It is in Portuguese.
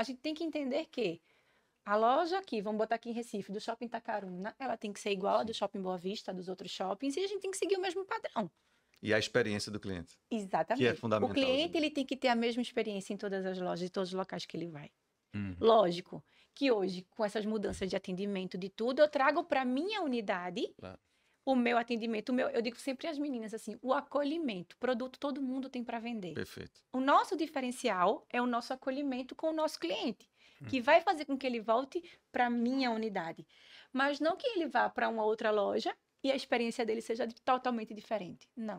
a gente tem que entender que a loja aqui, vamos botar aqui em Recife, do Shopping Tacaruna, ela tem que ser igual a do Shopping Boa Vista, dos outros shoppings, e a gente tem que seguir o mesmo padrão. E a experiência do cliente. Exatamente. Que é fundamental. O cliente ele tem que ter a mesma experiência em todas as lojas, em todos os locais que ele vai. Uhum. Lógico que hoje, com essas mudanças de atendimento, de tudo, eu trago para minha unidade claro o meu atendimento, o meu, eu digo sempre às meninas assim, o acolhimento, produto todo mundo tem para vender. Perfeito. O nosso diferencial é o nosso acolhimento com o nosso cliente, hum. que uhum. vai fazer com que ele volte para minha unidade, mas não que ele vá para uma outra loja e a experiência dele seja totalmente diferente. Não.